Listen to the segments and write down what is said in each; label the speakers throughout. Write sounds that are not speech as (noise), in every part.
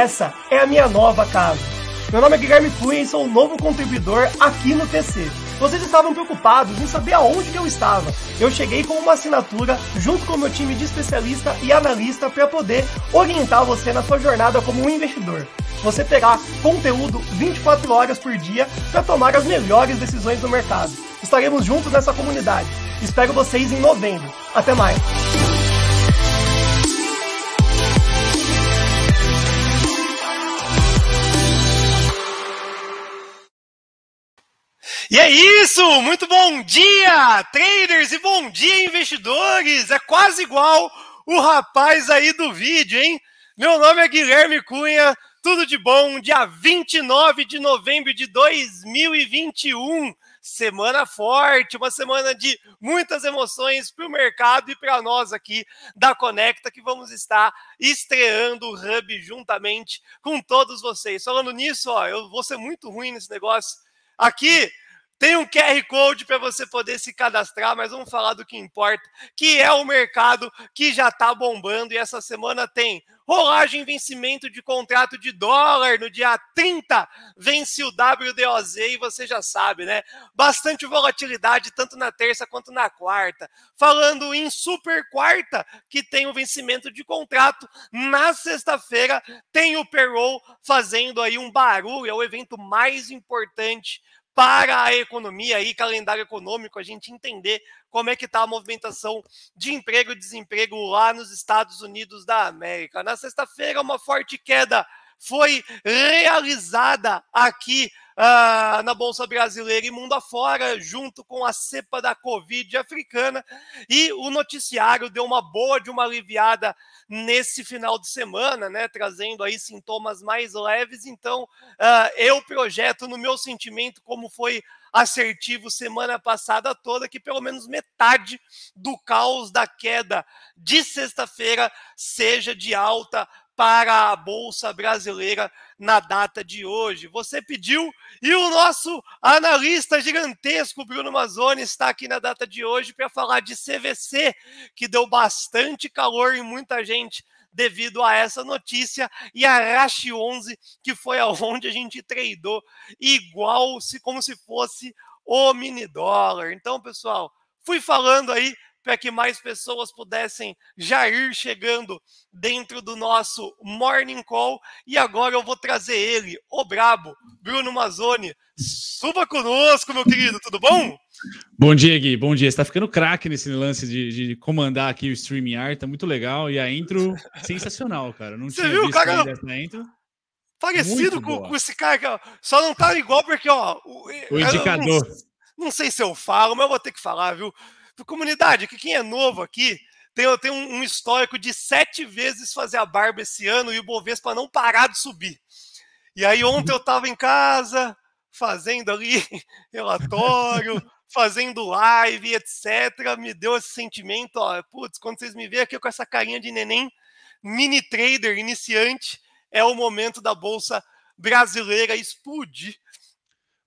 Speaker 1: Essa é a minha nova casa. Meu nome é Guilherme Cunha e sou um novo contribuidor aqui no TC. Vocês estavam preocupados em saber aonde que eu estava. Eu cheguei com uma assinatura junto com o meu time de especialista e analista para poder orientar você na sua jornada como um investidor. Você terá conteúdo 24 horas por dia para tomar as melhores decisões no mercado. Estaremos juntos nessa comunidade. Espero vocês em novembro. Até mais! E é isso! Muito bom dia, traders e bom dia, investidores! É quase igual o rapaz aí do vídeo, hein? Meu nome é Guilherme Cunha, tudo de bom, dia 29 de novembro de 2021. Semana forte, uma semana de muitas emoções para o mercado e para nós aqui da Conecta, que vamos estar estreando o Hub juntamente com todos vocês. Falando nisso, ó, eu vou ser muito ruim nesse negócio. Aqui tem um QR Code para você poder se cadastrar, mas vamos falar do que importa, que é o mercado que já está bombando e essa semana tem rolagem vencimento de contrato de dólar no dia 30, vence o WDOZ e você já sabe, né? Bastante volatilidade tanto na terça quanto na quarta. Falando em super quarta, que tem o vencimento de contrato, na sexta-feira tem o payroll fazendo aí um barulho, é o evento mais importante para a economia e calendário econômico, a gente entender como é que está a movimentação de emprego e desemprego lá nos Estados Unidos da América. Na sexta-feira, uma forte queda foi realizada aqui ah, na Bolsa Brasileira e mundo afora, junto com a cepa da Covid africana. E o noticiário deu uma boa de uma aliviada nesse final de semana, né? Trazendo aí sintomas mais leves. Então, ah, eu projeto no meu sentimento como foi assertivo semana passada toda que pelo menos metade do caos da queda de sexta-feira seja de alta para a Bolsa Brasileira na data de hoje. Você pediu e o nosso analista gigantesco, Bruno Mazzoni, está aqui na data de hoje para falar de CVC, que deu bastante calor em muita gente devido a essa notícia e a Rashi 11, que foi aonde a gente tradou igual se como se fosse o mini dólar. Então, pessoal, fui falando aí para que mais pessoas pudessem já ir chegando dentro do nosso Morning Call. E agora eu vou trazer ele, o brabo, Bruno Mazzoni. Suba conosco, meu querido, tudo bom?
Speaker 2: Bom dia, Gui. Bom dia. Você tá ficando craque nesse lance de, de, comandar aqui o StreamYard, tá muito legal. E a intro, (laughs) sensacional, cara. Não Você viu, cara?
Speaker 1: Intro. Parecido com, com, esse cara, que, só não tá igual porque, ó... O, o indicador. Não, não, sei se eu falo, mas eu vou ter que falar, viu? Comunidade, que quem é novo aqui, tem, tem um, um, histórico de sete vezes fazer a barba esse ano e o Bovespa não parar de subir. E aí ontem eu estava em casa, fazendo ali (laughs) relatório, (laughs) fazendo live, etc. Me deu esse sentimento, ó, putz, quando vocês me veem aqui com essa carinha de neném, mini trader, iniciante, é o momento da Bolsa Brasileira explodir.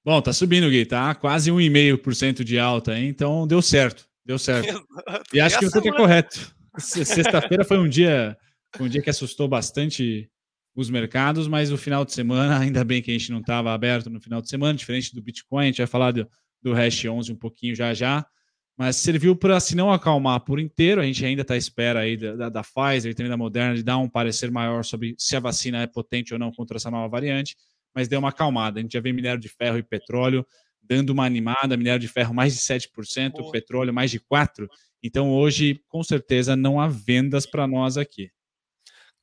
Speaker 2: Bom, tá subindo, Gui, tá quase 1,5% de alta, hein? então deu certo. Deu certo.
Speaker 1: (laughs) Exato. E acho que você semana... Tá é correto.
Speaker 2: Sexta-feira foi um dia, um dia que assustou bastante os mercados, mas o final de semana, ainda bem que a gente não estava aberto no final de semana, diferente do Bitcoin, a gente vai falar do, do Hash 11 um pouquinho já já, mas serviu para, se não acalmar por inteiro, a gente ainda está à espera aí da, da, da, Pfizer e também da Moderna de dar um parecer maior sobre se a vacina é potente ou não contra essa nova variante, mas deu uma acalmada. A gente já vê minério de ferro e petróleo dando uma animada, minério de ferro mais de 7%, Porra. petróleo mais de 4%. Então hoje, com certeza, não há vendas para nós aqui.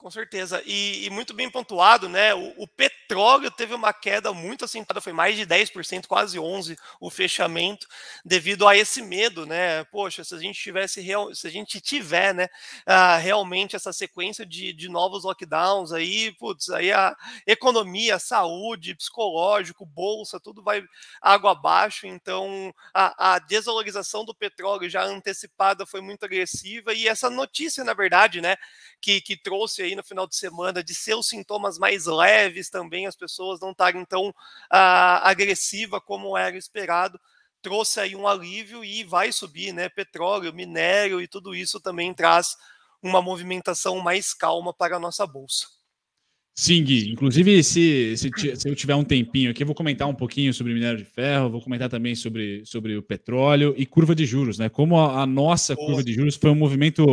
Speaker 1: Com certeza. E, e, muito bem pontuado, né? O, o, petróleo teve uma queda muito acentuada, foi mais de 10%, quase 11% o fechamento, devido a esse medo, né? Poxa, se a gente tivesse real, se a gente tiver, né, ah, realmente essa sequência de, de novos lockdowns aí, putz, aí a economia, saúde, psicológico, bolsa, tudo vai água abaixo. Então a, a desvalorização do petróleo já antecipada foi muito agressiva, e essa notícia, na verdade, né? que, que trouxe aí no final de semana de seus sintomas mais leves também, as pessoas não estarem tão ah, agressiva como era esperado trouxe aí um alívio e vai subir, né? Petróleo, minério e tudo isso também traz uma movimentação mais calma para a nossa bolsa.
Speaker 2: Sim, Gui. Inclusive, se, se, se, eu tiver um tempinho aqui, eu vou comentar um pouquinho sobre minério de ferro, vou comentar também sobre, sobre o petróleo e curva de juros, né? Como a, a nossa Boa. curva de juros foi um movimento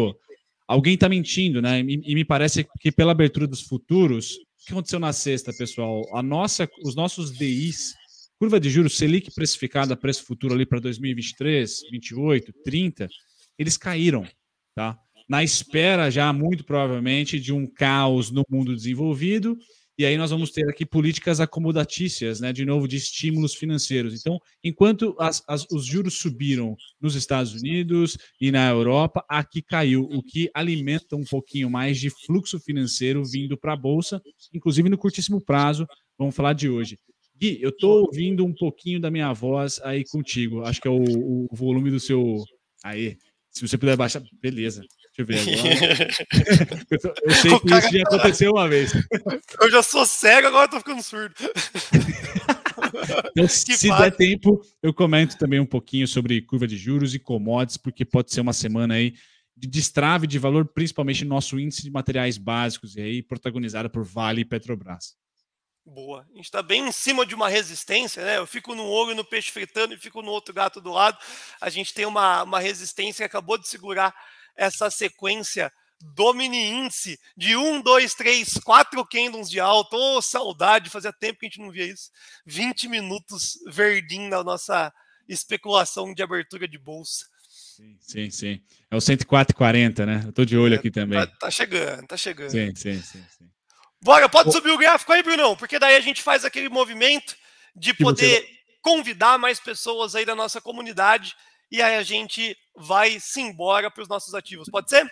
Speaker 2: alguém está mentindo, né? E, e, me parece que pela abertura dos futuros, o que aconteceu na sexta, pessoal? A nossa, os nossos DIs, curva de juros Selic precificada preço futuro ali para 2023, 28, 30, eles caíram, tá? Na espera já muito provavelmente de um caos no mundo desenvolvido e aí nós vamos ter aqui políticas acomodatícias, né, de novo, de estímulos financeiros. Então, enquanto as, as, os juros subiram nos Estados Unidos e na Europa, aqui caiu, o que alimenta um pouquinho mais de fluxo financeiro vindo para a Bolsa, inclusive no curtíssimo prazo, vamos falar de hoje. Gui, eu estou ouvindo um pouquinho da minha voz aí contigo, acho que é o, o volume do seu... Aí, se você puder baixar, beleza. Deixa eu ver agora. (laughs) eu, sei que isso já tá- aconteceu uma vez.
Speaker 1: Eu já sou cego, agora eu tô ficando surdo. (laughs)
Speaker 2: então, se der tempo, eu comento também um pouquinho sobre curva de juros e commodities, porque pode ser uma semana aí de destrave de valor, principalmente no nosso índice de materiais básicos, e aí protagonizada por Vale e Petrobras.
Speaker 1: Boa. A gente está bem em cima de uma resistência, né? Eu fico no olho no peixe fritando e fico no outro gato do lado. A gente tem uma, uma resistência que acabou de segurar essa sequência do mini índice de um, dois, três, quatro candles de alta. Ô, oh, saudade, fazia tempo que a gente não via isso. 20 minutos verdinho na nossa especulação de abertura de bolsa. Sim,
Speaker 2: sim, sim. É o 104,40, né? Eu tô de olho é, aqui também. Tá, tá,
Speaker 1: chegando, tá chegando. Sim, sim, sim. sim. Bora, pode subir o gráfico aí, Brunão, porque daí a gente faz aquele movimento de poder você... convidar mais pessoas aí da nossa comunidade e aí a gente vai se embora para os nossos ativos. Pode ser?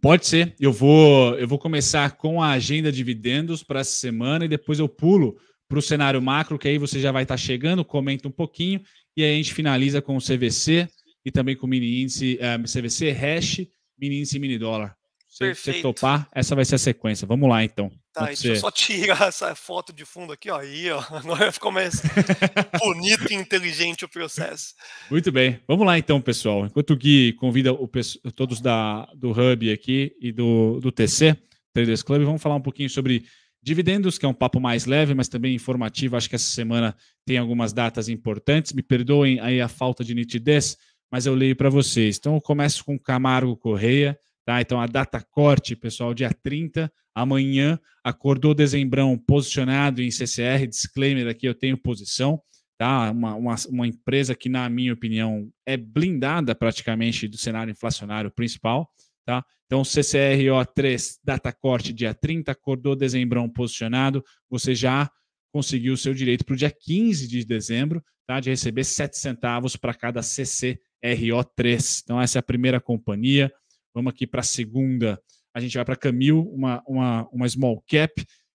Speaker 2: Pode ser. Eu vou, eu vou começar com a agenda de dividendos para essa semana e depois eu pulo para o cenário macro, que aí você já vai estar tá chegando, comenta um pouquinho e aí a gente finaliza com o CVC e também com o mini índice, CVC, eh, hash, mini índice e mini dólar. Se você topar, essa vai ser a sequência. Vamos lá, então. Tá, é deixa ser. eu só
Speaker 1: tirar (laughs) essa foto de fundo aqui, ó. Aí, ó. (laughs) Agora ficou mais (laughs) bonito e inteligente o processo.
Speaker 2: Muito bem. Vamos lá, então, pessoal. Enquanto o Gui convida o, todos da, do Hub aqui e do, do TC, Traders Club, vamos falar um pouquinho sobre dividendos, que é um papo mais leve, mas também informativo. Acho que essa semana tem algumas datas importantes. Me perdoem aí a falta de nitidez, mas eu leio para vocês. Então, eu começo com Camargo Correia Tá? Então, a data corte, pessoal, dia 30, amanhã, acordou dezembrão posicionado em CCR, disclaimer aqui, eu tenho posição, tá? Uma, uma, uma empresa que, na minha opinião, é blindada praticamente do cenário inflacionário principal, tá? Então, CCRO3, data corte, dia 30, acordou dezembrão posicionado, você já conseguiu o seu direito para o dia 15 de dezembro, tá? De receber 7 centavos para cada CCRO3. Então, essa é a primeira companhia. Vamos aqui para a segunda. A gente vai para Camil, uma, uma, uma small cap,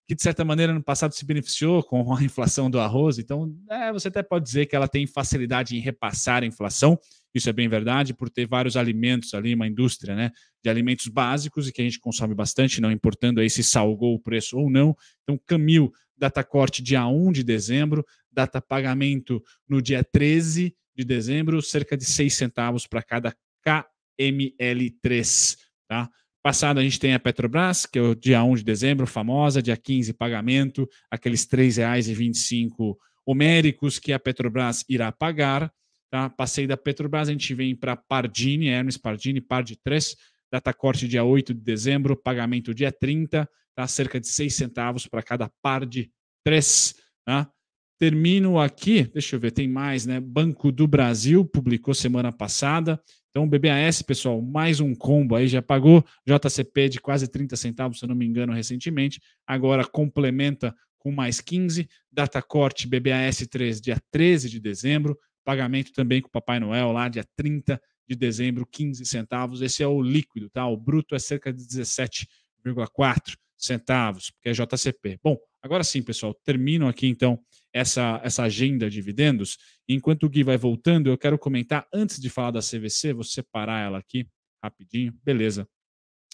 Speaker 2: que de certa maneira no passado se beneficiou com a inflação do arroz. Então, é, você até pode dizer que ela tem facilidade em repassar a inflação. Isso é bem verdade, por ter vários alimentos ali, uma indústria né, de alimentos básicos e que a gente consome bastante, não importando aí se salgou o preço ou não. Então, Camil, data corte dia 1 de dezembro, data pagamento no dia 13 de dezembro, cerca de 6 centavos para cada K ML3, tá? Passado a gente tem a Petrobras, que é o dia 1 de dezembro, famosa, dia 15 pagamento, aqueles R$ 3,25 homéricos que a Petrobras irá pagar, tá? Passei da Petrobras, a gente vem para Pardini, Hermes Pardini, Pard 3, data corte dia 8 de dezembro, pagamento dia 30, tá? Cerca de 6 centavos para cada Pard 3, tá? Termino aqui, deixa eu ver, tem mais, né? Banco do Brasil publicou semana passada. Então, BBAS, pessoal, mais um combo aí, já pagou JCP de quase 30 centavos, se eu não me engano, recentemente. Agora complementa com mais 15. Data corte BBAS 3, dia 13 de dezembro. Pagamento também com o Papai Noel lá, dia 30 de dezembro, 15 centavos. Esse é o líquido, tá? O bruto é cerca de 17,4 centavos, porque é JCP. Bom, agora sim, pessoal, termino aqui então essa, essa agenda de dividendos. Enquanto o Gui vai voltando, eu quero comentar, antes de falar da CVC, vou separar ela aqui rapidinho, beleza.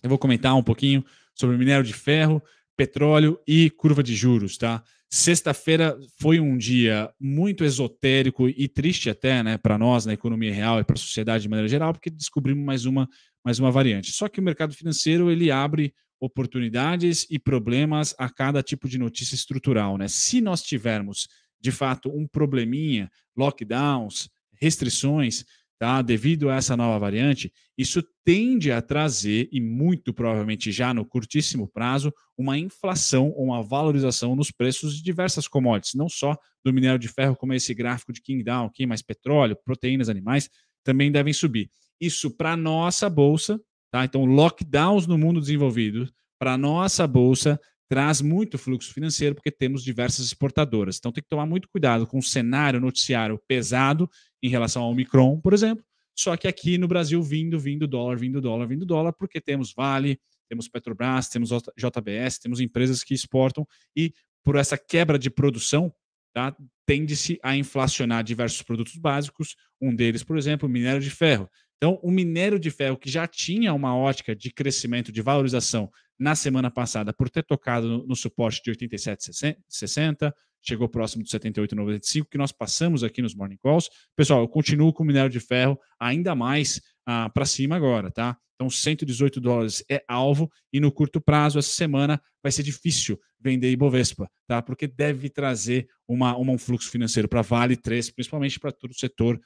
Speaker 2: Eu vou comentar um pouquinho sobre minério de ferro, petróleo e curva de juros, tá? Sexta-feira foi um dia muito esotérico e triste até, né, para nós, na economia real e para a sociedade de maneira geral, porque descobrimos mais uma mais uma variante. Só que o mercado financeiro ele abre oportunidades e problemas a cada tipo de notícia estrutural. Né? Se nós tivermos, de fato, um probleminha, lockdowns, restrições, tá? devido a essa nova variante, isso tende a trazer, e muito provavelmente já no curtíssimo prazo, uma inflação ou uma valorização nos preços de diversas commodities, não só do minério de ferro, como esse gráfico de King Down aqui, mas petróleo, proteínas animais também devem subir. Isso para nossa bolsa, Tá? Então, lockdowns no mundo desenvolvido, para nossa bolsa, traz muito fluxo financeiro, porque temos diversas exportadoras. Então, tem que tomar muito cuidado com o cenário noticiário pesado em relação ao Omicron, por exemplo. Só que aqui no Brasil, vindo, vindo dólar, vindo dólar, vindo dólar, porque temos Vale, temos Petrobras, temos JBS, temos empresas que exportam e por essa quebra de produção, tá, tende-se a inflacionar diversos produtos básicos. Um deles, por exemplo, minério de ferro. Então, o minério de ferro, que já tinha uma ótica de crescimento, de valorização na semana passada, por ter tocado no, no suporte de 87,60, chegou próximo de 78,95, que nós passamos aqui nos Morning Calls. Pessoal, eu continuo com o minério de ferro ainda mais ah, para cima agora, tá? Então, 118 dólares é alvo e no curto prazo, essa semana, vai ser difícil vender Ibovespa, tá? Porque deve trazer uma, uma um fluxo financeiro para Vale 3, principalmente para todo o setor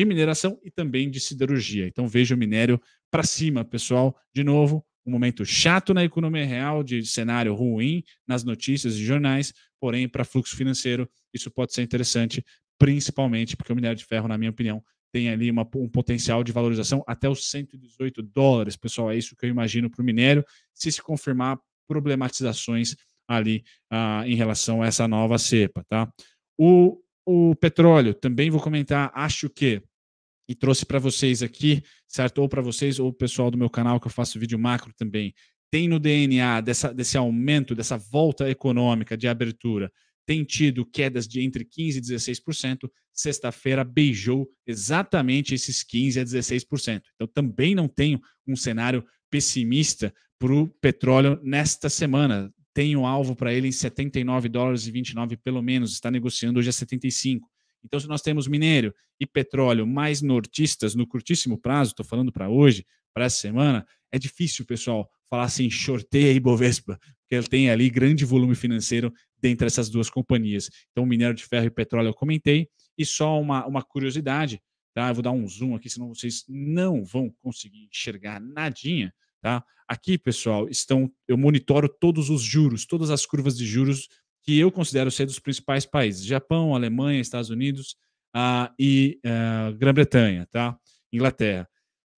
Speaker 2: de mineração e também de siderurgia. Então veja o minério para cima, pessoal. De novo, um momento chato na economia real, de cenário ruim nas notícias e jornais, porém, para fluxo financeiro, isso pode ser interessante, principalmente porque o minério de ferro, na minha opinião, tem ali uma, um potencial de valorização até os 118 dólares, pessoal. É isso que eu imagino para o minério, se se confirmar problematizações ali ah, em relação a essa nova cepa, tá? O o petróleo, também vou comentar, acho que, e trouxe para vocês aqui, certo? Ou para vocês, ou o pessoal do meu canal, que eu faço vídeo macro também, tem no DNA dessa, desse aumento, dessa volta econômica de abertura, tem tido quedas de entre 15% e 16%. Sexta-feira beijou exatamente esses 15% a 16%. Então, também não tenho um cenário pessimista para o petróleo nesta semana tem um alvo para ele em 79 dólares e 29 pelo menos, está negociando hoje a 75. Então, se nós temos minério e petróleo mais nortistas no curtíssimo prazo, estou falando para hoje, para essa semana, é difícil, pessoal, falar assim, shorteia Bovespa, porque ele tem ali grande volume financeiro dentre essas duas companhias. Então, minério de ferro e petróleo eu comentei. E só uma, uma curiosidade, tá? Eu vou dar um zoom aqui, senão vocês não vão conseguir enxergar nadinha. Tá? Aqui, pessoal, estão eu monitoro todos os juros, todas as curvas de juros que eu considero ser dos principais países: Japão, Alemanha, Estados Unidos ah, e eh, Grã-Bretanha, tá? Inglaterra.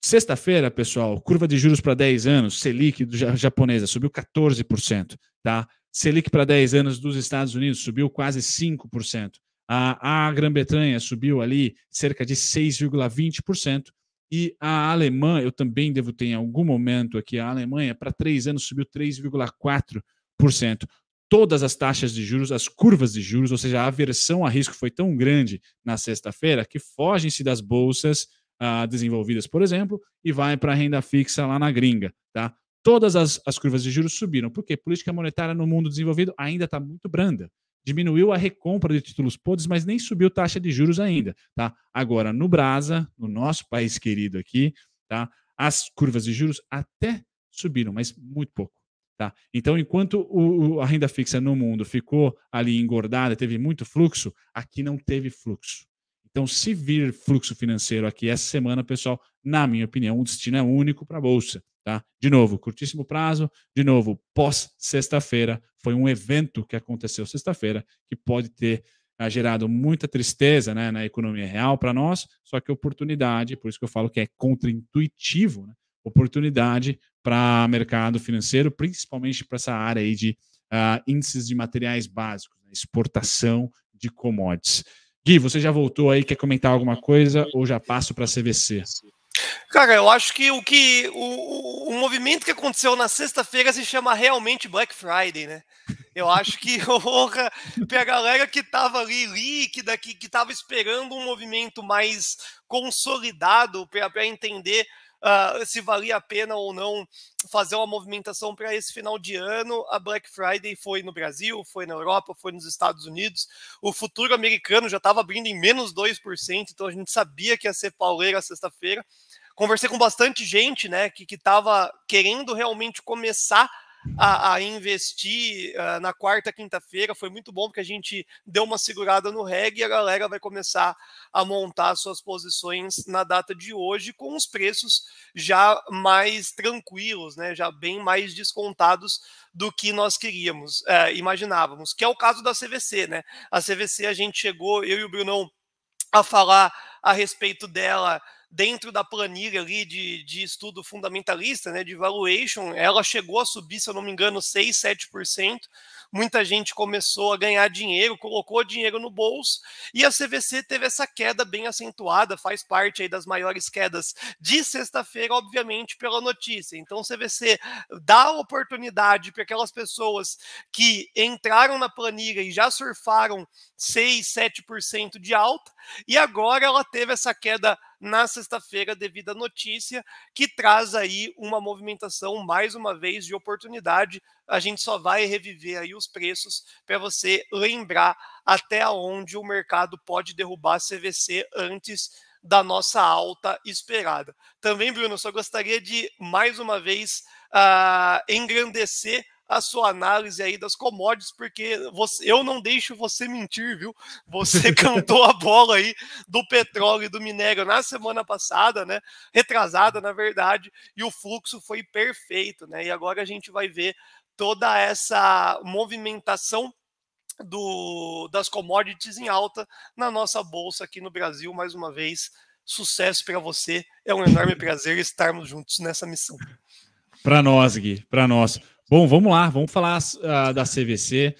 Speaker 2: Sexta-feira, pessoal, curva de juros para 10 anos, Selic do, japonesa subiu 14%, tá? Selic para 10 anos dos Estados Unidos subiu quase 5%. A, a Grã-Bretanha subiu ali cerca de 6,20%. E a Alemanha, eu também devo ter em algum momento aqui, a Alemanha, para três anos subiu 3,4%. Todas as taxas de juros, as curvas de juros, ou seja, a aversão a risco foi tão grande na sexta-feira que fogem-se das bolsas uh, desenvolvidas, por exemplo, e vai para a renda fixa lá na gringa. Tá? Todas as, as curvas de juros subiram, porque política monetária no mundo desenvolvido ainda está muito branda diminuiu a recompra de títulos podres, mas nem subiu taxa de juros ainda, tá? Agora, no Brasa, no nosso país querido aqui, tá? As curvas de juros até subiram, mas muito pouco. Tá? Então, enquanto o, a renda fixa no mundo ficou ali engordada, teve muito fluxo, aqui não teve fluxo. Então, se vir fluxo financeiro aqui essa semana, pessoal, na minha opinião, o destino é único para a Bolsa. Tá? De novo, curtíssimo prazo, de novo, pós-sexta-feira, foi um evento que aconteceu sexta-feira que pode ter ah, gerado muita tristeza né, na economia real para nós, só que oportunidade, por isso que eu falo que é contraintuitivo, né? oportunidade para mercado financeiro, principalmente para essa área aí de ah, índices de materiais básicos, né? exportação de commodities. Gui, você já voltou aí, quer comentar alguma coisa ou já passo para a CVC?
Speaker 1: Cara, eu acho que o que o, o, movimento que aconteceu na sexta-feira se chama realmente Black Friday, né? Eu acho que (laughs) honra para a galera que estava ali líquida, que estava esperando um movimento mais consolidado para entender uh, se valia a pena ou não fazer uma movimentação para esse final de ano. A Black Friday foi no Brasil, foi na Europa, foi nos Estados Unidos. O futuro americano já estava abrindo em menos 2%, então a gente sabia que ia ser pauleira sexta-feira. Conversei com bastante gente, né, que estava que querendo realmente começar a, a investir uh, na quarta, quinta-feira. Foi muito bom porque a gente deu uma segurada no reg e a galera vai começar a montar suas posições na data de hoje com os preços já mais tranquilos, né? já bem mais descontados do que nós queríamos, uh, imaginávamos, que é o caso da CVC. Né? A CVC a gente chegou, eu e o Brunão, a falar a respeito dela dentro da planilha ali de, de estudo fundamentalista, né, de valuation, ela chegou a subir, se eu não me engano, 6, 7%. Muita gente começou a ganhar dinheiro, colocou dinheiro no bolso, e a CVC teve essa queda bem acentuada, faz parte aí das maiores quedas de sexta-feira, obviamente, pela notícia. Então, o CVC dá oportunidade para aquelas pessoas que entraram na planilha e já surfaram 6, 7% de alta, e agora ela teve essa queda na sexta-feira devido à notícia que traz aí uma movimentação mais uma vez de oportunidade. A gente só vai reviver aí os preços para você lembrar até onde o mercado pode derrubar a CVC antes da nossa alta esperada. Também, Bruno, só gostaria de mais uma vez uh, engrandecer a sua análise aí das commodities, porque você, eu não deixo você mentir, viu? Você (laughs) cantou a bola aí do petróleo e do minério na semana passada, né? Retrasada, na verdade, e o fluxo foi perfeito, né? E agora a gente vai ver toda essa movimentação do, das commodities em alta na nossa bolsa aqui no Brasil, mais uma vez. Sucesso para você. É um enorme prazer estarmos juntos nessa missão.
Speaker 2: Para nós, Gui, para nós. Bom, vamos lá, vamos falar uh, da CVC.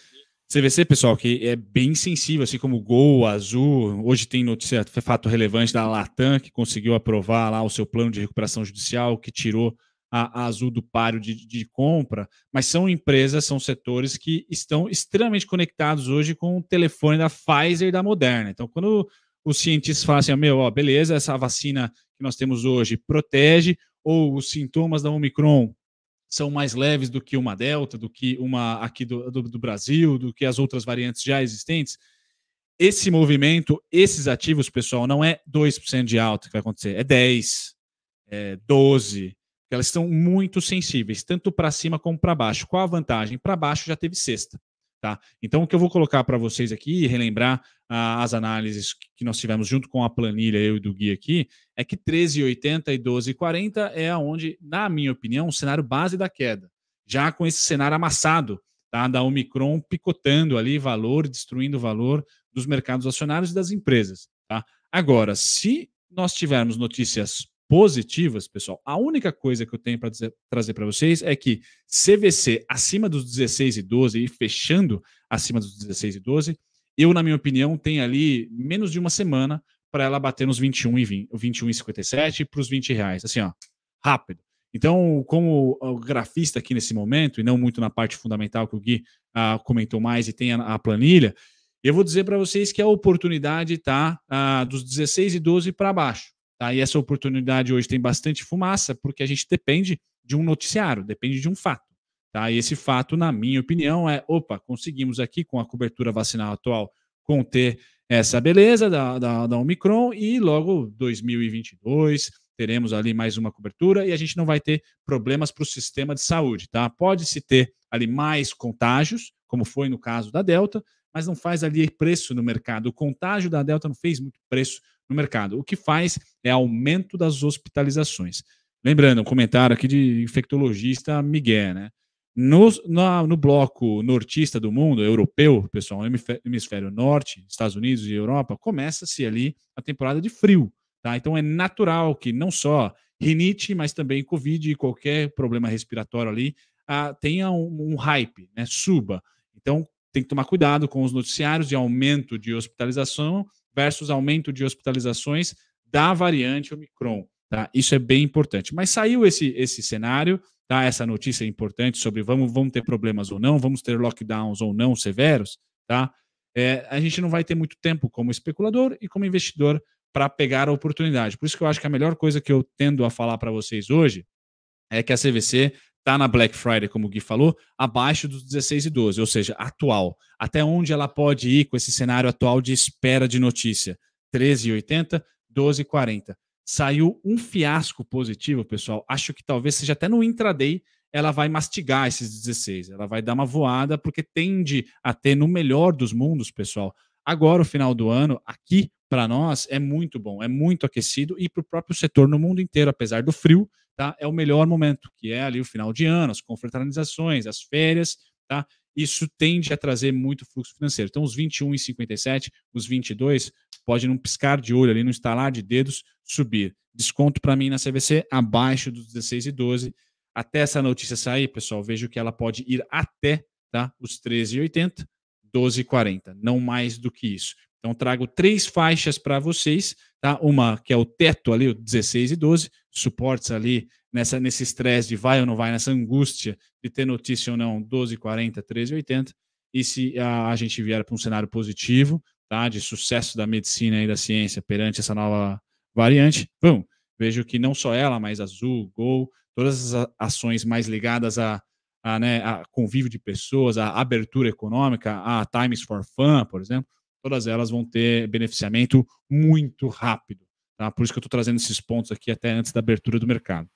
Speaker 2: CVC, pessoal, que é bem sensível, assim como Gol, Azul. Hoje tem notícia, fato relevante da Latam, que conseguiu aprovar lá o seu plano de recuperação judicial, que tirou a, a Azul do páreo de, de, compra. Mas são empresas, são setores que estão extremamente conectados hoje com o telefone da Pfizer e da Moderna. Então, quando os cientistas falam assim, ah, meu, ó, beleza, essa vacina que nós temos hoje protege, ou os sintomas da Omicron são mais leves do que uma Delta, do que uma aqui do, do, do Brasil, do que as outras variantes já existentes. Esse movimento, esses ativos, pessoal, não é 2% de alta que vai acontecer, é 10, é 12, elas estão muito sensíveis, tanto para cima como para baixo. Qual a vantagem? Para baixo já teve sexta. Tá? Então, o que eu vou colocar para vocês aqui e relembrar ah, as análises que nós tivemos junto com a planilha, eu e do Gui aqui, é que 13,80 e 12,40 é onde, na minha opinião, o cenário base da queda. Já com esse cenário amassado, tá? da Omicron picotando ali valor, destruindo o valor dos mercados acionários e das empresas. Tá? Agora, se nós tivermos notícias positivas, pessoal, a única coisa que eu tenho para trazer para vocês é que CVC acima dos 16 e 12 e fechando acima dos 16 e 12, eu, na minha opinião, tenho ali menos de uma semana para ela bater nos 21 e 21 e 57 para os 20 reais, assim, ó, rápido. Então, como grafista aqui nesse momento, e não muito na parte fundamental que o Gui ah, comentou mais e tem a, a planilha, eu vou dizer para vocês que a oportunidade está ah, dos 16 e 12 para baixo. Tá? E essa oportunidade hoje tem bastante fumaça, porque a gente depende de um noticiário, depende de um fato. Tá? E esse fato, na minha opinião, é: opa, conseguimos aqui com a cobertura vacinal atual conter essa beleza da, da, da Omicron e logo 2022 teremos ali mais uma cobertura e a gente não vai ter problemas para o sistema de saúde, tá? Pode-se ter ali mais contágios, como foi no caso da Delta, mas não faz ali preço no mercado. O contágio da Delta não fez muito preço no mercado, o que faz é aumento das hospitalizações. Lembrando, um comentário aqui de infectologista Miguel, né? No, na, no bloco nortista do mundo, europeu, pessoal, hemisfério norte, Estados Unidos e Europa, começa-se ali a temporada de frio, tá? Então é natural que não só rinite, mas também Covid e qualquer problema respiratório ali a, ah, tenha um, um hype, né? Suba. Então tem que tomar cuidado com os noticiários de aumento de hospitalização versus aumento de hospitalizações da variante Omicron. Tá? Isso é bem importante. Mas saiu esse, esse cenário, tá? essa notícia é importante sobre vamos, vamos ter problemas ou não, vamos ter lockdowns ou não severos, tá? É, a gente não vai ter muito tempo como especulador e como investidor para pegar a oportunidade. Por isso que eu acho que a melhor coisa que eu tendo a falar para vocês hoje é que a CVC está na Black Friday, como o Gui falou, abaixo dos 16 e 12, ou seja, atual. Até onde ela pode ir com esse cenário atual de espera de notícia? 13,80, 12,40. Saiu um fiasco positivo, pessoal. Acho que talvez seja até no intraday ela vai mastigar esses 16, ela vai dar uma voada, porque tende a ter no melhor dos mundos, pessoal. Agora, o final do ano, aqui para nós, é muito bom, é muito aquecido e para o próprio setor no mundo inteiro, apesar do frio, tá? É o melhor momento, que é ali o final de ano, as confraternizações, as férias, tá? Isso tende a trazer muito fluxo financeiro. Então, os 21 e 57, os 22, pode num piscar de olho ali, num estalar de dedos, subir. Desconto para mim na CVC abaixo dos 16 e 12. Até essa notícia sair, pessoal, vejo que ela pode ir até tá? os 13,80, 12,40, não mais do que isso. Então, trago três faixas para vocês, tá? Uma que é o teto ali, o 16 e 12, suportes ali nessa, nesse estresse de vai ou não vai, nessa angústia de ter notícia ou não, 12,40, 13,80. E se a, a gente vier para um cenário positivo, tá, de sucesso da medicina e da ciência perante essa nova variante, bom, vejo que não só ela, mas Azul, Gol, todas as ações mais ligadas a, a, né, a convívio de pessoas, a abertura econômica, a Times for Fun, por exemplo, todas elas vão ter beneficiamento muito rápido. Tá? Por isso que eu estou trazendo esses pontos aqui até antes da abertura do mercado.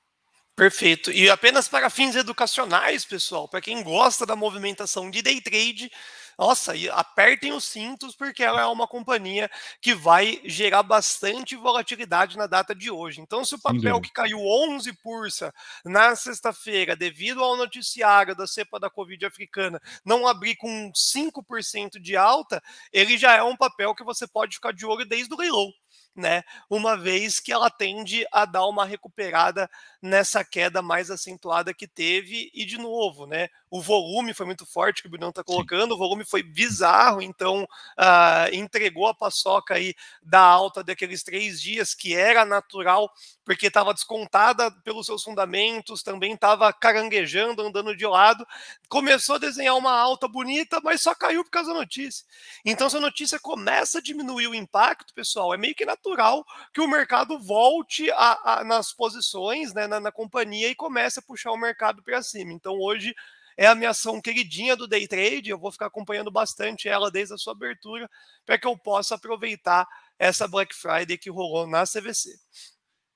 Speaker 1: Perfeito. E apenas para fins educacionais, pessoal, para quem gosta da movimentação de day trade, nossa, apertem os cintos, porque ela é uma companhia que vai gerar bastante volatilidade na data de hoje. Então, se o papel que caiu 11 pursa na sexta-feira, devido ao noticiário da cepa da Covid africana, não abrir com 5% de alta, ele já é um papel que você pode ficar de olho desde o leilão né? Uma vez que ela tende a dar uma recuperada nessa queda mais acentuada que teve. E, de novo, né, o volume foi muito forte que o Brunão está colocando, Sim. o volume foi bizarro, então uh, entregou a paçoca aí da alta daqueles três dias, que era natural, porque estava descontada pelos seus fundamentos, também estava caranguejando, andando de lado. Começou a desenhar uma alta bonita, mas só caiu por causa da notícia. Então, se a notícia começa a diminuir o impacto, pessoal, é meio que natural que o mercado volte a, a, nas posições, né, na, na companhia e começa a puxar o mercado para cima. Então hoje é a minha ação queridinha do day trade. Eu vou ficar acompanhando bastante ela desde a sua abertura para que eu possa aproveitar essa Black Friday que rolou na CVC.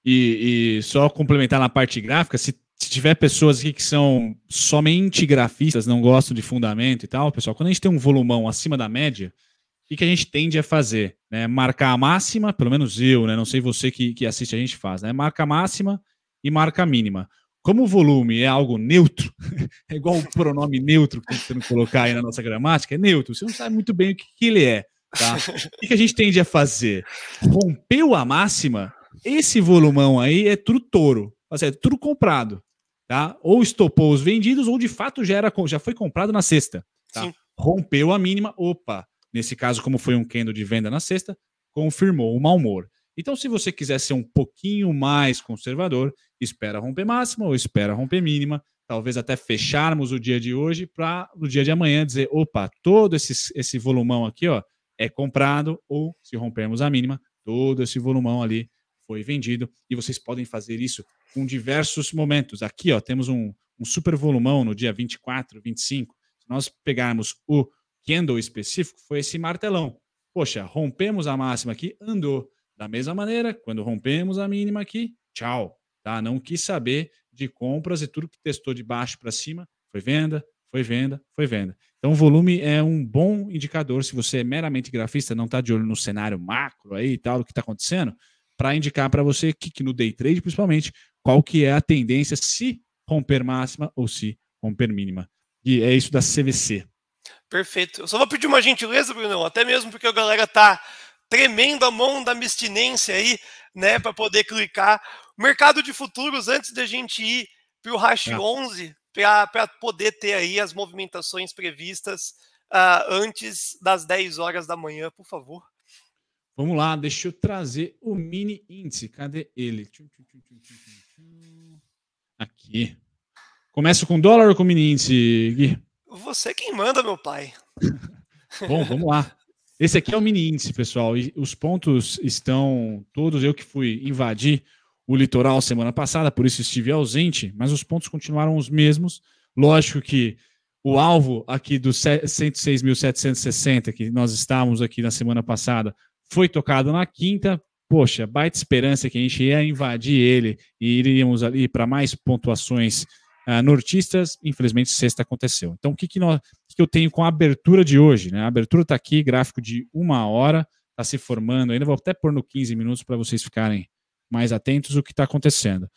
Speaker 2: E, e só complementar na parte gráfica, se, se, tiver pessoas aqui que são somente grafistas, não gostam de fundamento e tal, pessoal, quando a gente tem um volumão acima da média, o que a gente tende a fazer? Né? Marcar a máxima, pelo menos eu, né? não sei você que, que assiste a gente faz, né? marca a máxima, e marca mínima. Como o volume é algo neutro, (laughs) é igual o pronome neutro que tem que colocar aí na nossa gramática, é neutro, você não sabe muito bem o que, que ele é. Tá? O que a gente tende a fazer? Rompeu a máxima, esse volumão aí é tudo touro, é tudo comprado. Tá? Ou estopou os vendidos, ou de fato já, era, já foi comprado na sexta. Tá? Rompeu a mínima, opa. Nesse caso, como foi um candle de venda na sexta, confirmou o mau humor. Então, se você quiser ser um pouquinho mais conservador, espera romper máxima ou espera romper mínima, talvez até fecharmos o dia de hoje para no dia de amanhã dizer, opa, todo esse, esse volumão aqui ó, é comprado ou, se rompermos a mínima, todo esse volumão ali foi vendido e vocês podem fazer isso com diversos momentos. Aqui ó, temos um, um super volumão no dia 24, 25. Se nós pegarmos o candle específico, foi esse martelão. Poxa, rompemos a máxima aqui, andou da mesma maneira, quando rompemos a mínima aqui, tchau, tá? Não quis saber de compras e tudo que testou de baixo para cima foi venda, foi venda, foi venda. Então, o volume é um bom indicador se você é meramente grafista, não está de olho no cenário macro aí e tal, o que está acontecendo, para indicar para você que, que no day trade, principalmente, qual que é a tendência se romper máxima ou se romper mínima. E é isso da CVC.
Speaker 1: Perfeito. Eu só vou pedir uma gentileza, Brunão, até mesmo porque a galera está tremenda mão da abstinência aí, né, para poder clicar. Mercado de futuros, antes da gente ir para o hash 11, é. para poder ter aí as movimentações previstas uh, antes das 10 horas da manhã, por favor.
Speaker 2: Vamos lá, deixa eu trazer o mini índice. Cadê ele? Aqui. Começo com dólar ou com mini índice, Gui?
Speaker 1: Você quem manda, meu pai. (laughs) Bom,
Speaker 2: vamos lá. Esse aqui é o mini índice, pessoal, e os pontos estão todos. Eu que fui invadir o litoral semana passada, por isso estive ausente, mas os pontos continuaram os mesmos. Lógico que o alvo aqui dos 106.760 que nós estávamos aqui na semana passada foi tocado na quinta. Poxa, baita esperança que a gente ia invadir ele e iríamos ali para mais pontuações ah, nortistas, infelizmente sexta aconteceu. Então, o que, que, nós, que, eu tenho com a abertura de hoje? Né? A abertura está aqui, gráfico de uma hora, está se formando ainda, vou até pôr no 15 minutos para vocês ficarem mais atentos o que está acontecendo.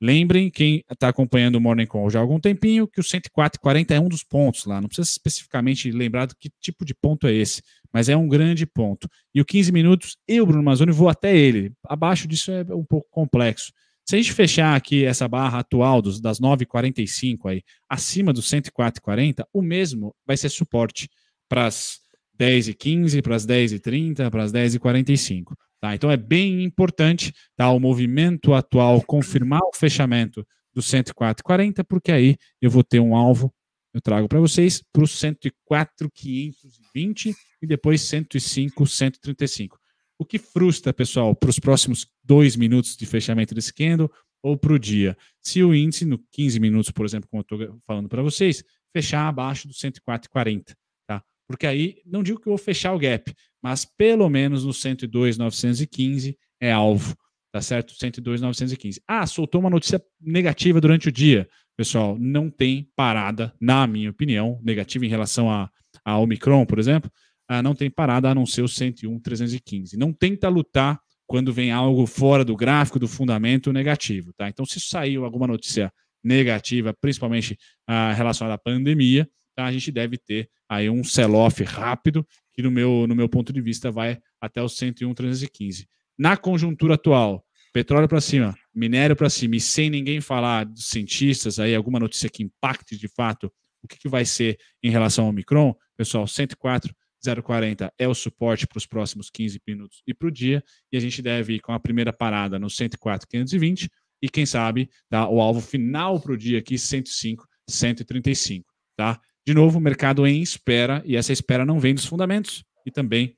Speaker 2: Lembrem, quem está acompanhando o Morning Call já há algum tempinho, que o 104,40 é um dos pontos lá. Não precisa especificamente lembrar do que tipo de ponto é esse, mas é um grande ponto. E o 15 minutos, eu, Bruno Mazzoni, vou até ele. Abaixo disso é um pouco complexo. Se a gente fechar aqui essa barra atual dos, das 9,45 aí, acima dos 104,40, o mesmo vai ser suporte para as 10,15, para as 10,30, para as 10,45. Tá? Então é bem importante tá, o movimento atual confirmar o fechamento dos 104,40, porque aí eu vou ter um alvo, eu trago para vocês, para os 104,520 e depois 105,135. O que frustra, pessoal, para os próximos dois minutos de fechamento desse candle ou para o dia. Se o índice, no 15 minutos, por exemplo, como eu estou falando para vocês, fechar abaixo do 104,40, tá? Porque aí, não digo que eu vou fechar o gap, mas pelo menos no 102,915 é alvo, tá certo? 102,915. Ah, soltou uma notícia negativa durante o dia. Pessoal, não tem parada, na minha opinião, negativa em relação a, a Omicron, por exemplo ah, não tem parada a não ser o 101, 315. Não tenta lutar quando vem algo fora do gráfico, do fundamento negativo, tá? Então, se saiu alguma notícia negativa, principalmente ah, relacionada à pandemia, tá? a gente deve ter aí um sell-off rápido, que no meu, no meu ponto de vista vai até os 101, 315. Na conjuntura atual, petróleo para cima, minério para cima, e sem ninguém falar dos cientistas, aí alguma notícia que impacte de fato o que, que vai ser em relação ao Omicron, pessoal, 104, 0,40 é o suporte para os próximos 15 minutos e para o dia, e a gente deve ir com a primeira parada no 104,520 e quem sabe dar o alvo final para o dia aqui, 105, 135. Tá? De novo, o mercado em espera, e essa espera não vem dos fundamentos e também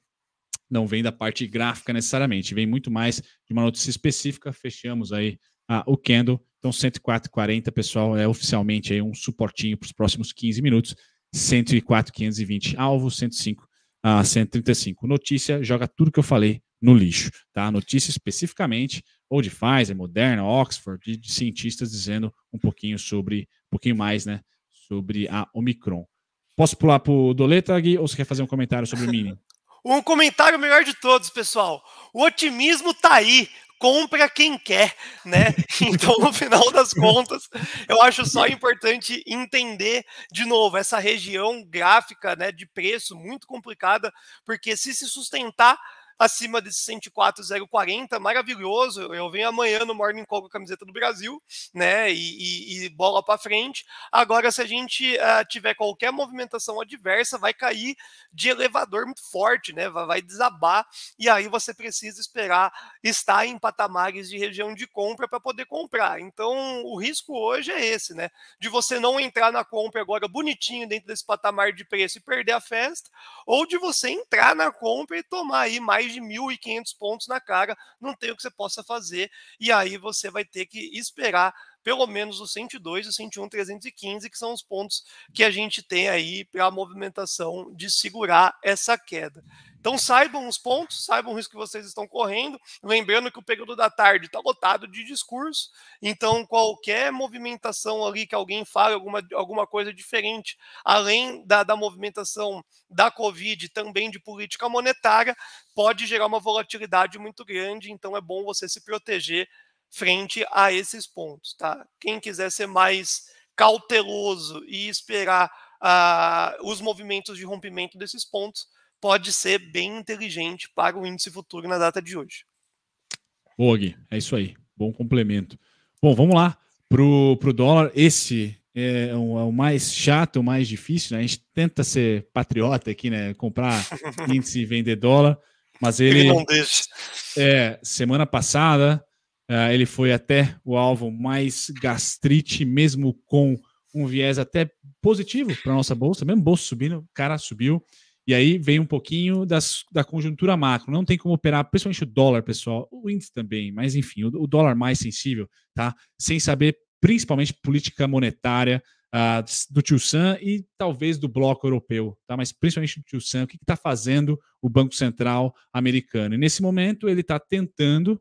Speaker 2: não vem da parte gráfica necessariamente, vem muito mais de uma notícia específica. Fechamos aí ah, o candle, então 104,40, pessoal, é oficialmente aí um suportinho para os próximos 15 minutos. 104,520 alvo, 105, a 135. Notícia, joga tudo que eu falei no lixo, tá? Notícia especificamente ou de Pfizer, Moderna, Oxford, de, de cientistas dizendo um pouquinho sobre, um pouquinho mais, né, sobre a Omicron. Posso pular pro Doleta, Gui, ou você quer fazer um comentário sobre o Mini? (laughs)
Speaker 1: Um comentário melhor de todos, pessoal. O otimismo tá aí compra quem quer, né? (laughs) Então, no final das contas, eu acho só importante entender de novo essa região gráfica, né, de preço muito complicada, porque se se sustentar acima desse 104,040, maravilhoso. Eu venho amanhã no Morning Call com a camiseta do Brasil, né? E, e, e bola para frente. Agora, se a gente uh, tiver qualquer movimentação adversa, vai cair de elevador muito forte, né? Vai, vai desabar, e aí você precisa esperar estar em patamares de região de compra para poder comprar. Então, o risco hoje é esse, né? De você não entrar na compra agora bonitinho dentro desse patamar de preço e perder a festa, ou de você entrar na compra e tomar aí mais mais de 1.500 pontos na cara, não tem o que você possa fazer, e aí você vai ter que esperar pelo menos o 102 e o 101 315, que são os pontos que a gente tem aí para a movimentação de segurar essa queda. Então saibam os pontos, saibam o risco que vocês estão correndo. Lembrando que o período da tarde está lotado de discurso, então qualquer movimentação ali que alguém fale, alguma, alguma coisa diferente, além da, da movimentação da Covid, também de política monetária, pode gerar uma volatilidade muito grande. Então é bom você se proteger frente a esses pontos. Tá? Quem quiser ser mais cauteloso e esperar uh, os movimentos de rompimento desses pontos, pode ser bem inteligente para o índice futuro na data de hoje.
Speaker 2: Boa, Gui. É isso aí. Bom complemento. Bom, vamos lá para o dólar. Esse é o, é o, mais chato, o mais difícil. Né? A gente tenta ser patriota aqui, né? Comprar (laughs) índice e vender dólar, mas ele. ele não deixa. É, semana passada Uh, ele foi até o alvo mais gastrite, mesmo com um viés até positivo para nossa bolsa, mesmo bolsa subindo, o cara subiu. E aí vem um pouquinho das, da conjuntura macro. Não tem como operar, principalmente o dólar, pessoal. O índice também, mas enfim, o, o dólar mais sensível, tá? Sem saber principalmente política monetária uh, do Tio Sam e talvez do bloco europeu, tá? Mas principalmente do Tio Sam, o que está fazendo o Banco Central americano? E nesse momento ele está tentando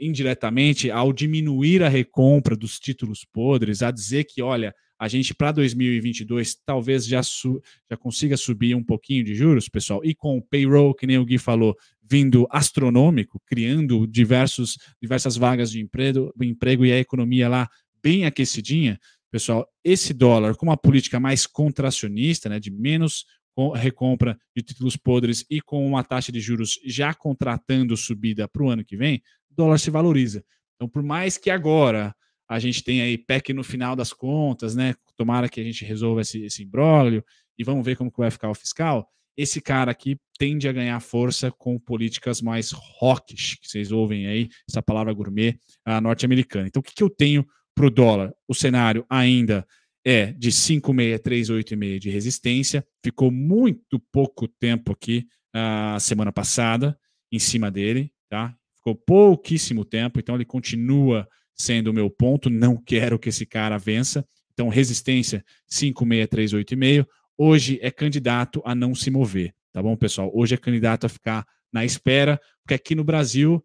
Speaker 2: indiretamente ao diminuir a recompra dos títulos podres, a dizer que, olha, a gente para 2022 talvez já, já consiga subir um pouquinho de juros, pessoal, e com o payroll, que nem o Gui falou, vindo astronômico, criando diversos, diversas vagas de emprego, emprego e a economia lá bem aquecidinha, pessoal, esse dólar com uma política mais contracionista, né, de menos recompra de títulos podres e com uma taxa de juros já contratando subida para o ano que vem, o dólar se valoriza. Então, por mais que agora a gente tenha aí PEC no final das contas, né? Tomara que a gente resolva esse, esse imbróglio e vamos ver como que vai ficar o fiscal. Esse cara aqui tende a ganhar força com políticas mais rockish, que vocês ouvem aí, essa palavra gourmet ah, norte-americana. Então, o que, que eu tenho para o dólar? O cenário ainda é de 5,6, de resistência. Ficou muito pouco tempo aqui a semana passada em cima dele, tá? Ficou pouquíssimo tempo, então ele continua sendo o meu ponto. Não quero que esse cara vença. Então, resistência 5,6, Hoje é candidato a não se mover, tá bom, pessoal? Hoje é candidato a ficar na espera, porque aqui no Brasil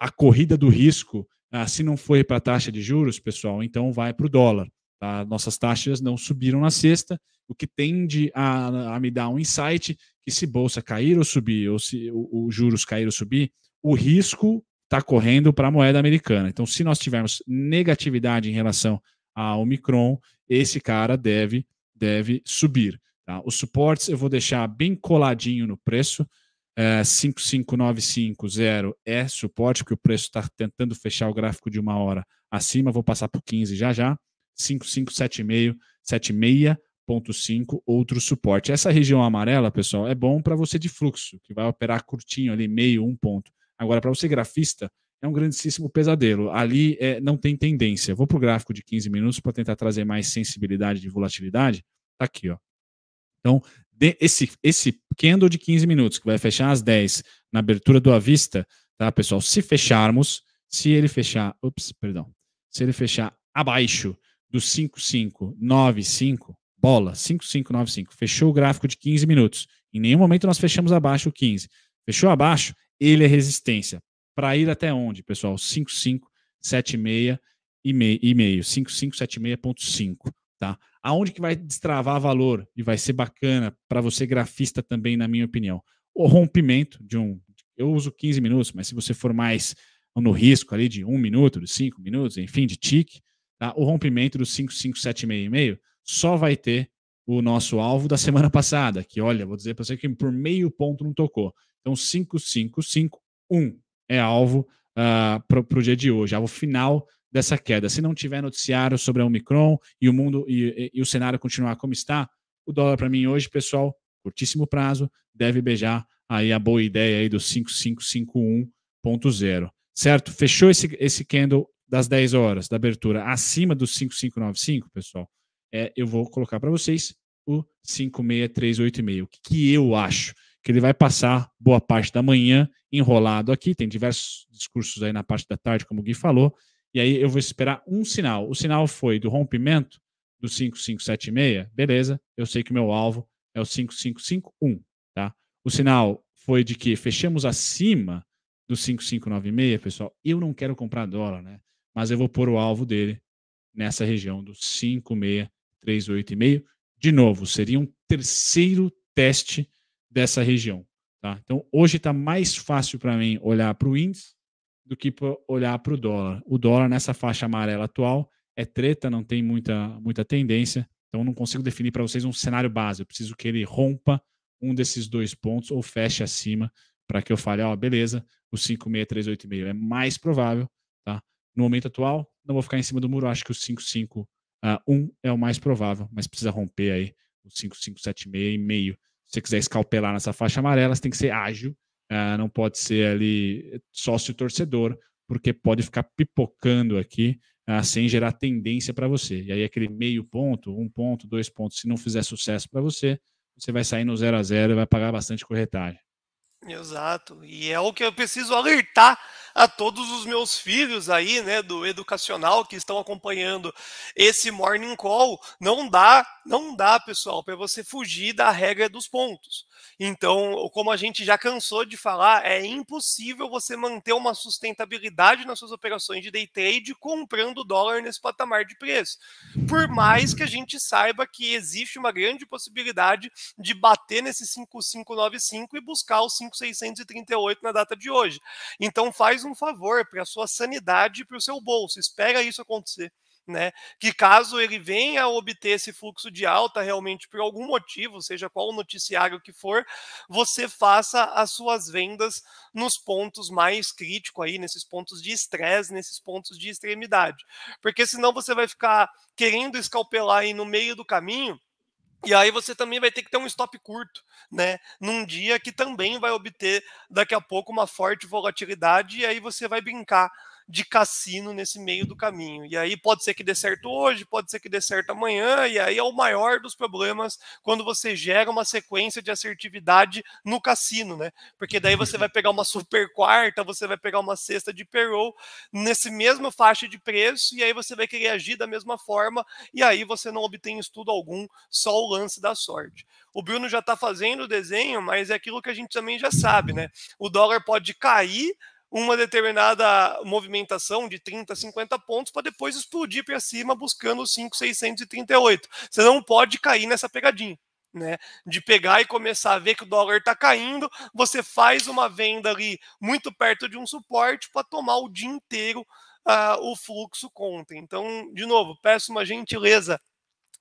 Speaker 2: a corrida do risco, ah, se não for para a taxa de juros, pessoal, então vai para o dólar. Tá? Nossas taxas não subiram na sexta, o que tende a, a me dar um insight que se bolsa cair ou subir, ou se os juros cair ou subir, o risco está correndo para a moeda americana. Então, se nós tivermos negatividade em relação ao Omicron, esse cara deve, deve subir. Tá? Os suportes eu vou deixar bem coladinho no preço. É, 55950 é suporte, porque o preço está tentando fechar o gráfico de uma hora acima. Vou passar para o 15 já já. 7,5, 76.5, outro suporte. Essa região amarela, pessoal, é bom para você de fluxo, que vai operar curtinho ali, meio, um ponto. Agora, para você grafista, é um grandíssimo pesadelo. Ali é, não tem tendência. vou para o gráfico de 15 minutos para tentar trazer mais sensibilidade de volatilidade. Está aqui, ó. Então, esse, esse candle de 15 minutos, que vai fechar às 10 na abertura do Avista, tá, pessoal? Se fecharmos, se ele fechar. Ups, perdão. Se ele fechar abaixo do 5595, bola, 5595, fechou o gráfico de 15 minutos. Em nenhum momento nós fechamos abaixo o 15. Fechou abaixo, ele é resistência. Para ir até onde, pessoal? 5576 e meio, 5576.5, tá? Aonde que vai destravar valor e vai ser bacana para você grafista também, na minha opinião. O rompimento de um, eu uso 15 minutos, mas se você for mais no risco ali de um minuto, de cinco minutos, enfim, de tique, tá? o rompimento do 5.57,65 só vai ter o nosso alvo da semana (laughs) passada, que olha, vou dizer para você que por meio ponto não tocou. Então, 5551 é alvo uh, ah, para o dia de hoje, alvo final dessa queda. Se não tiver noticiário sobre a Omicron e o mundo e, e, e o cenário continuar como está, o dólar para mim hoje, pessoal, curtíssimo prazo, deve beijar aí a boa ideia aí do 5551.0. Certo? Fechou esse, esse candle das 10 horas da abertura acima dos 5595, pessoal, é, eu vou colocar para vocês o 56386. O que, que eu acho? Que ele vai passar boa parte da manhã enrolado aqui. Tem diversos discursos aí na parte da tarde, como o Gui falou. E aí eu vou esperar um sinal. O sinal foi do rompimento do 5576, beleza. Eu sei que o meu alvo é o 5551, tá? O sinal foi de que fechamos acima do 5596, pessoal. Eu não quero comprar dólar, né? mas eu vou pôr o alvo dele nessa região do 5,638,5. De novo, seria um terceiro teste dessa região. Tá? Então, hoje está mais fácil para mim olhar para o índice do que olhar para o dólar. O dólar nessa faixa amarela atual é treta, não tem muita, muita tendência. Então, não consigo definir para vocês um cenário base. Eu preciso que ele rompa um desses dois pontos ou feche acima para que eu fale, ó, oh, beleza, o 56386 é mais provável no momento atual. Não vou ficar em cima do muro, acho que o 551 ah, é o mais provável, mas precisa romper aí o 5 e meio. Se você quiser escalpelar nessa faixa amarela, você tem que ser ágil, ah, não pode ser ali sócio-torcedor, porque pode ficar pipocando aqui ah, sem gerar tendência para você. E aí aquele meio ponto, um ponto, dois pontos, se não fizer sucesso para você, você vai sair no 0 a 0 e vai pagar bastante corretagem.
Speaker 1: Exato. E é o que eu preciso alertar a todos os meus filhos aí, né, do educacional que estão acompanhando esse morning call. Não dá, não dá, pessoal, para você fugir da regra dos pontos. Então, como a gente já cansou de falar, é impossível você manter uma sustentabilidade nas suas operações de day trade comprando dólar nesse patamar de preço. Por mais que a gente saiba que existe uma grande possibilidade de bater nesse 5595 e buscar o 5638 na data de hoje. Então, faz faz um favor para a sua sanidade e para o seu bolso. Espera isso acontecer. Né? Que caso ele venha a obter esse fluxo de alta realmente por algum motivo, seja qual o noticiário que for, você faça as suas vendas nos pontos mais críticos aí, nesses pontos de estresse, nesses pontos de extremidade. Porque senão você vai ficar querendo escalpelar aí no meio do caminho e aí você também vai ter que ter um stop curto, né? Num dia que também vai obter daqui a pouco uma forte volatilidade e aí você vai brincar de cassino nesse meio do caminho. E aí pode ser que dê certo hoje, pode ser que dê certo amanhã, e aí é o maior dos problemas quando você gera uma sequência de assertividade no cassino, né? Porque daí você vai pegar uma super quarta, você vai pegar uma sexta de perol nesse mesmo faixa de preço, e aí você vai querer agir da mesma forma, e aí você não obtém estudo algum, só o lance da sorte. O Bruno já está fazendo o desenho, mas é aquilo que a gente também já sabe, né? O dólar pode cair, uma determinada movimentação de 30, 50 pontos para depois explodir para cima buscando os 5,638. Você não pode cair nessa pegadinha. Né, de pegar e começar a ver que o dólar está caindo, você faz uma venda ali muito perto de um suporte para tomar o dia inteiro uh, o fluxo contra. Então, de novo, peço uma gentileza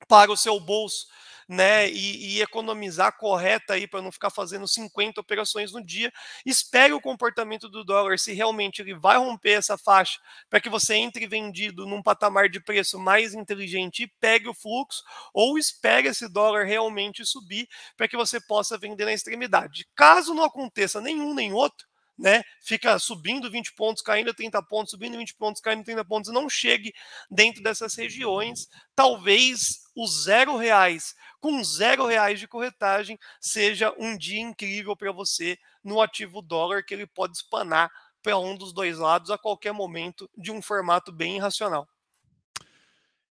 Speaker 1: para o seu bolso, né? E, e economizar correta aí para não ficar fazendo 50 operações no dia. Espere o comportamento do dólar, se realmente ele vai romper essa faixa, para que você entre vendido num patamar de preço mais inteligente e pegue o fluxo, ou espere esse dólar realmente subir para que você possa vender na extremidade. Caso não aconteça nenhum nem outro, né, fica subindo 20 pontos, caindo 30 pontos, subindo 20 pontos, caindo 30 pontos, não chegue dentro dessas regiões, talvez o zero reais, com zero reais de corretagem, seja um dia incrível para você no ativo dólar, que ele pode espanar para um dos dois lados a qualquer momento de um formato bem irracional.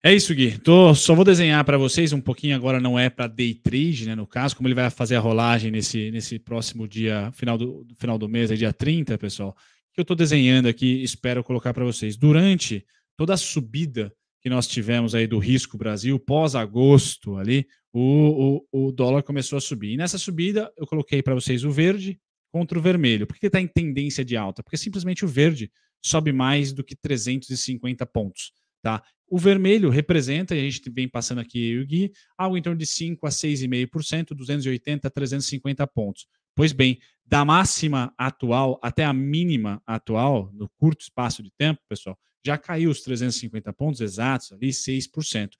Speaker 2: É isso, Gui. Tô, só vou desenhar para vocês um pouquinho agora, não é para day trade, né? No caso, como ele vai fazer a rolagem nesse, nesse próximo dia, final do, final do mês, é dia 30, pessoal. Que eu estou desenhando aqui, espero colocar para vocês. Durante toda a subida que nós tivemos aí do risco Brasil, pós-agosto ali, o, o, o dólar começou a subir. E nessa subida, eu coloquei para vocês o verde contra o vermelho. Por que está em tendência de alta? Porque simplesmente o verde sobe mais do que 350 pontos. Tá? O vermelho representa, e a gente vem passando aqui o Gui, algo em torno de 5 a 6,5%, 280 a 350 pontos. Pois bem, da máxima atual até a mínima atual, no curto espaço de tempo, pessoal, já caiu os 350 pontos exatos, ali 6%.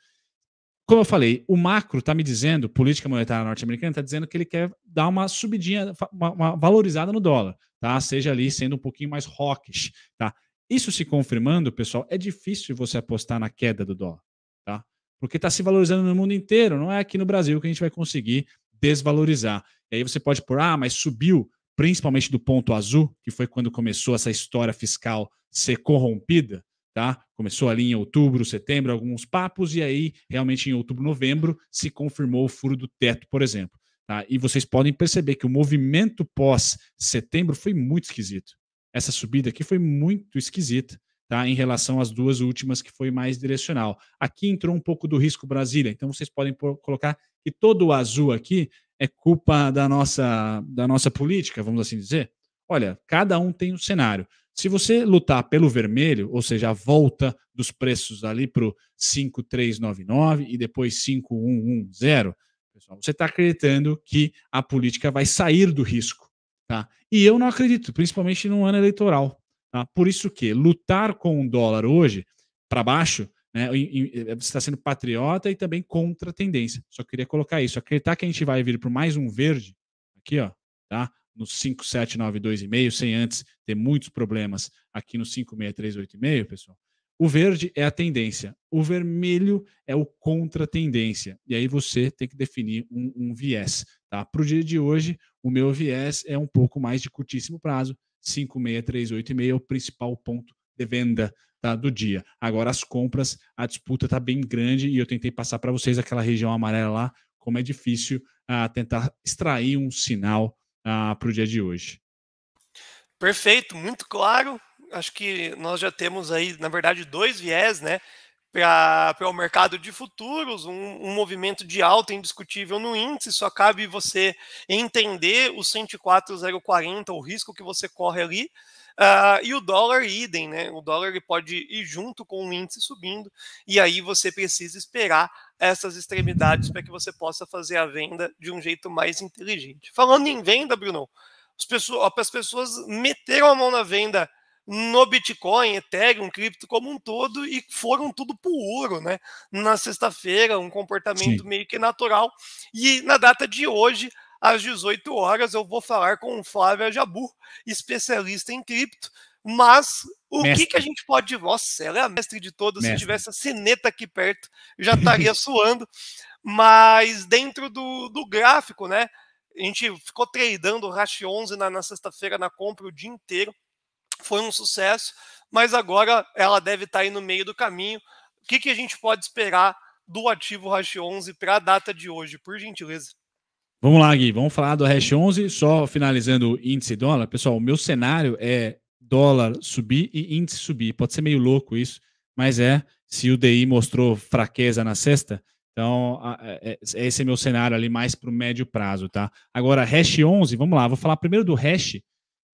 Speaker 2: Como eu falei, o macro está me dizendo, política monetária norte-americana está dizendo que ele quer dar uma subidinha, uma, valorizada no dólar, tá? Seja ali sendo um pouquinho mais hawkish, tá? Isso se confirmando, pessoal, é difícil você apostar na queda do dólar, tá? Porque está se valorizando no mundo inteiro, não é aqui no Brasil que a gente vai conseguir desvalorizar. E aí você pode pôr, ah, mas subiu, principalmente do ponto azul, que foi quando começou essa história fiscal ser corrompida, tá? Começou ali em outubro, setembro, alguns papos, e aí realmente em outubro, novembro, se confirmou o furo do teto, por exemplo. Tá? E vocês podem perceber que o movimento pós-setembro foi muito esquisito essa subida aqui foi muito esquisita. Tá, em relação às duas últimas, que foi mais direcional. Aqui entrou um pouco do risco Brasília, então vocês podem colocar que todo o azul aqui é culpa da nossa, da nossa política, vamos assim dizer. Olha, cada um tem um cenário. Se você lutar pelo vermelho, ou seja, a volta dos preços ali para o 5399 e depois 5110, pessoal, você está acreditando que a política vai sair do risco. Tá? E eu não acredito, principalmente num ano eleitoral. Tá? Por isso que lutar com o dólar hoje para baixo né, está eh, sendo patriota e também contra a tendência. Só queria colocar isso. Acreditar que a gente vai vir para mais um verde, aqui, ó, tá? no 5792,5, sem antes ter muitos problemas aqui no 5638,5, pessoal. O verde é a tendência, o vermelho é o contra-tendência. E aí você tem que definir um, um viés. Tá? Para o dia de hoje, o meu viés é um pouco mais de curtíssimo prazo. 56386 é o principal ponto de venda tá, do dia. Agora, as compras, a disputa está bem grande e eu tentei passar para vocês aquela região amarela lá, como é difícil uh, tentar extrair um sinal uh, ah, para o dia de hoje.
Speaker 1: Perfeito, muito claro acho que nós já temos aí, na verdade, dois viés, né? Para o mercado de futuros, um, um, movimento de alta indiscutível no índice, só cabe você entender o 104,040, o risco que você corre ali, Uh, e o dólar idem, né? O dólar ele pode ir junto com o índice subindo, e aí você precisa esperar essas extremidades para que você possa fazer a venda de um jeito mais inteligente. Falando em venda, Bruno, as pessoas, as pessoas meteram a mão na venda no Bitcoin, Ethereum, cripto como um todo, e foram tudo para o ouro, né? Na sexta-feira, um comportamento Sim. meio que natural. E na data de hoje, às 18 horas, eu vou falar com o Flávio Jabu, especialista em cripto. Mas o que, que a gente pode. Nossa, ela é a mestre de todas. Se tivesse a sineta aqui perto, já estaria suando. Mas dentro do, do gráfico, né? A gente ficou tradando o Rash 11 na, na sexta-feira na compra o dia inteiro foi um sucesso, mas agora ela deve estar tá aí no meio do caminho. O que, que a gente pode esperar do ativo Hash 11 para a data de hoje, por gentileza?
Speaker 2: Vamos lá, Gui, vamos falar do Hash 11, só finalizando o índice dólar. Pessoal, o meu cenário é dólar subir e índice subir. Pode ser meio louco isso, mas é se o DI mostrou fraqueza na sexta, então é, é, é, esse é meu cenário ali mais para o médio prazo, tá? Agora, Hash 11, vamos lá, vou falar primeiro do Hash,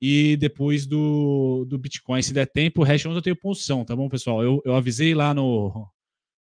Speaker 2: e depois do, do Bitcoin. Se der tempo, o resto eu tenho posição, tá bom, pessoal? Eu, eu avisei lá no,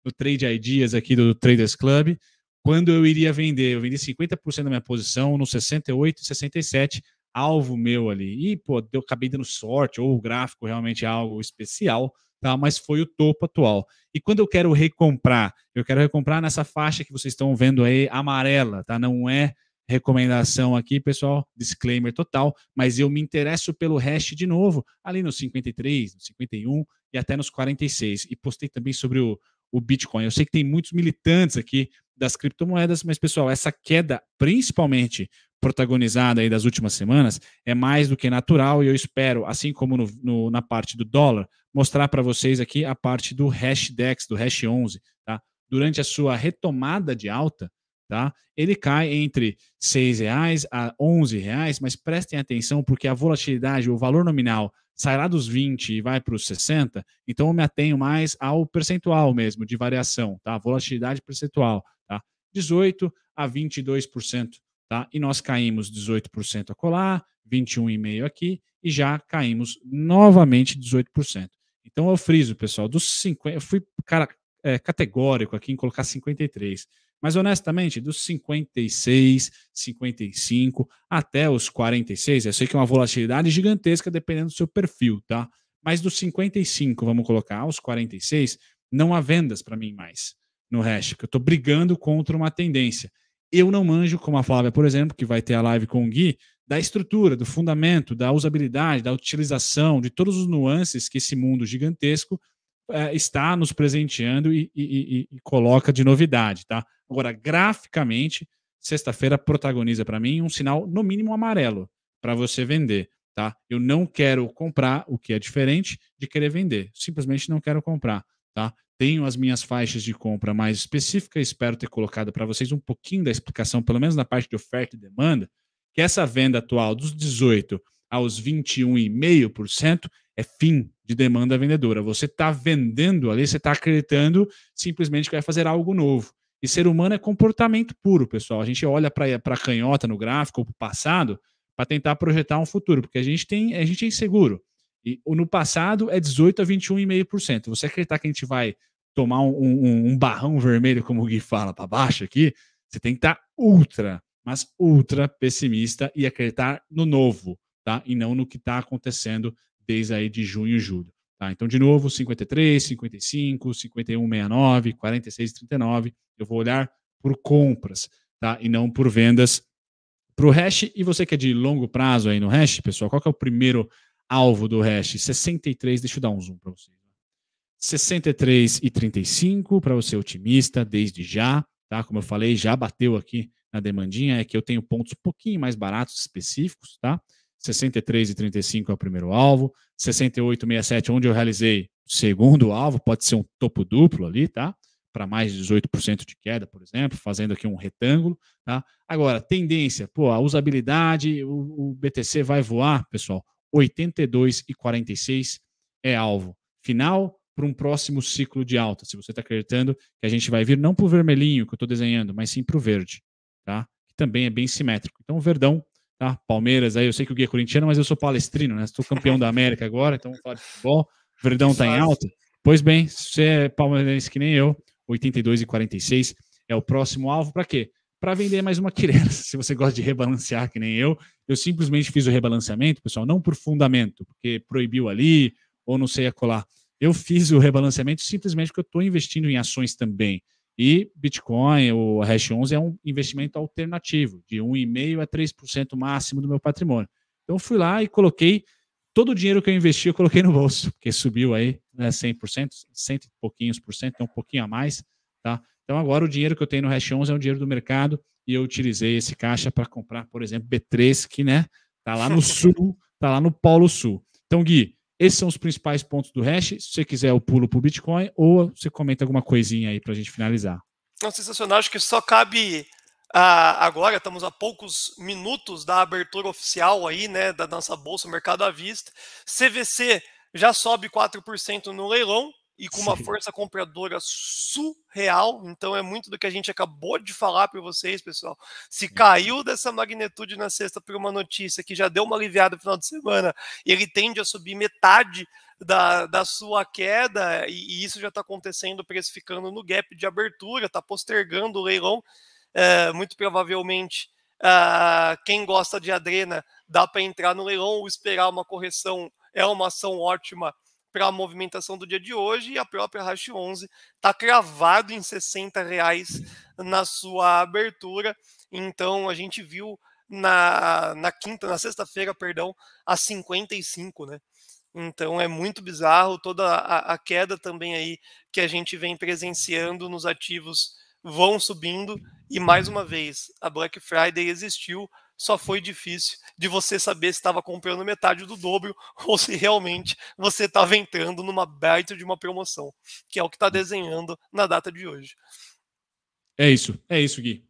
Speaker 2: no Trade Ideas aqui do Traders Club quando eu iria vender. Eu vendi 50% da minha posição no 68, 67, alvo meu ali. E, pô, eu acabei dando sorte, ou o gráfico realmente é algo especial, tá? Mas foi o topo atual. E quando eu quero recomprar, eu quero recomprar nessa faixa que vocês estão vendo aí, amarela, tá? Não é recomendação aqui, pessoal, disclaimer total, mas eu me interesso pelo hash de novo, ali nos 53, nos 51 e até nos 46. E postei também sobre o, o Bitcoin. Eu sei que tem muitos militantes aqui das criptomoedas, mas pessoal, essa queda, principalmente protagonizada aí das últimas semanas, é mais do que natural e eu espero, assim como no, no, na parte do dólar, mostrar para vocês aqui a parte do hash DEX, do hash 11, tá? Durante a sua retomada de alta, Tá? Ele cai entre R$ 6,00 a R$ 11,00, mas prestem atenção porque a volatilidade, o valor nominal sai lá dos 20 e vai para os 60, então eu me atenho mais ao percentual mesmo de variação, tá? Volatilidade percentual, tá? 18 a 22%, tá? E nós caímos 18% a colar, 21,5 aqui e já caímos novamente 18%. Então eu friso, pessoal, dos 50, eu fui cara é, categórico aqui em colocar 53. Mas honestamente, dos 56, 55 até os 46, eu sei que é uma volatilidade gigantesca dependendo do seu perfil, tá? Mas dos 55, vamos colocar, aos 46, não há vendas para mim mais no hash, que eu estou brigando contra uma tendência. Eu não manjo, como a Flávia, por exemplo, que vai ter a live com o Gui, da estrutura, do fundamento, da usabilidade, da utilização, de todos os nuances que esse mundo gigantesco é, está nos presenteando e, e, e, e, coloca de novidade, tá? Agora, graficamente, sexta-feira protagoniza para mim um sinal, no mínimo, amarelo para você vender. Tá? Eu não quero comprar, o que é diferente de querer vender. Simplesmente não quero comprar. Tá? Tenho as minhas faixas de compra mais específicas, espero ter colocado para vocês um pouquinho da explicação, pelo menos na parte de oferta e demanda, que essa venda atual dos 18 aos 21,5% é fim de demanda vendedora. Você está vendendo ali, você está acreditando simplesmente que vai fazer algo novo. E ser humano é comportamento puro, pessoal. A gente olha para a canhota no gráfico ou para o passado para tentar projetar um futuro, porque a gente tem, a gente é inseguro. E no passado é 18 a 21,5%. Você acreditar que a gente vai tomar um, um, um barrão vermelho, como o Gui fala, para baixo aqui? Você tem que estar tá ultra, mas ultra pessimista e acreditar no novo, tá? E não no que está acontecendo desde aí de junho e julho. Tá? Então, de novo, 53, 55, 51, 69, 46, 39. Eu vou olhar por compras tá? e não por vendas para o hash. E você que é de longo prazo aí no hash, pessoal, qual que é o primeiro alvo do hash? 63, deixa eu dar um zoom para vocês. 63 e 35 para você otimista desde já, tá? Como eu falei, já bateu aqui na demandinha, é que eu tenho pontos um pouquinho mais baratos específicos, tá? 63 e 35 é o primeiro alvo, 68 67 onde eu realizei segundo alvo, pode ser um topo duplo ali, tá? Para mais de 18% de queda, por exemplo, fazendo aqui um retângulo, tá? Agora, tendência, pô, a usabilidade, o, o BTC vai voar, pessoal, 82 e 46 é alvo final para um próximo ciclo de alta. Se você está acreditando que a gente vai vir não para o vermelhinho que eu estou desenhando, mas sim para o verde, tá? Que também é bem simétrico. Então, o verdão tá? Palmeiras, aí eu sei que o Gui é corintiano, mas eu sou palestrino, né? Sou campeão da América agora, então vamos falar de futebol. Verdão está em alta. Pois bem, você é palmeirense que nem eu, 82 e 46 é o próximo alvo para quê? Para vender mais uma quirela. (laughs) Se você gosta de rebalancear que nem eu, eu simplesmente fiz o rebalanceamento, pessoal, não por fundamento, porque proibiu ali ou não sei a colar. Eu fiz o rebalanceamento simplesmente porque eu estou investindo em ações também. E Bitcoin, o Hash 11, é um investimento alternativo, de 1,5% a 3% máximo do meu patrimônio. Então, fui lá e coloquei todo o dinheiro que eu investi, eu coloquei no bolso, porque subiu aí né, 100%, 100 e pouquinhos por cento, então um pouquinho a mais. Tá? Então, agora o dinheiro que eu tenho no Hash 11 é o dinheiro do mercado e eu utilizei esse caixa para comprar, por exemplo, B3, que né, tá lá no (laughs) sul, tá lá no Polo Sul. Então, Gui, esses são os principais pontos do hash. Se você quiser, eu pulo para o Bitcoin ou você comenta alguma coisinha aí para a gente finalizar.
Speaker 1: Não, sensacional. Acho que só cabe ah, agora, estamos a poucos minutos da abertura oficial aí, né, da nossa bolsa Mercado à Vista. CVC já sobe 4% no leilão, e com uma Sim. força compradora surreal. Então é muito do que a gente acabou de falar para vocês, pessoal. Se caiu dessa magnitude na sexta por uma notícia que já deu uma aliviada no final de semana, e ele tende a subir metade da, da sua queda, e, e isso já está acontecendo precificando no gap de abertura, está postergando o leilão, é, muito provavelmente. Ah, quem gosta de adrena dá para entrar no leilão ou esperar uma correção é uma ação ótima para a movimentação do dia de hoje e a própria Hash 11 está cravado em 60 reais na sua abertura. Então a gente viu na, na quinta, na sexta-feira, perdão, a 55, né? Então é muito bizarro toda a, a, queda também aí que a gente vem presenciando nos ativos vão subindo e mais uma vez a Black Friday existiu só foi difícil de você saber se estava comprando metade do dobro (laughs) ou se realmente você estava entrando numa baita de uma promoção, que é o que está hum. desenhando na data de hoje.
Speaker 2: É isso, é isso, Gui.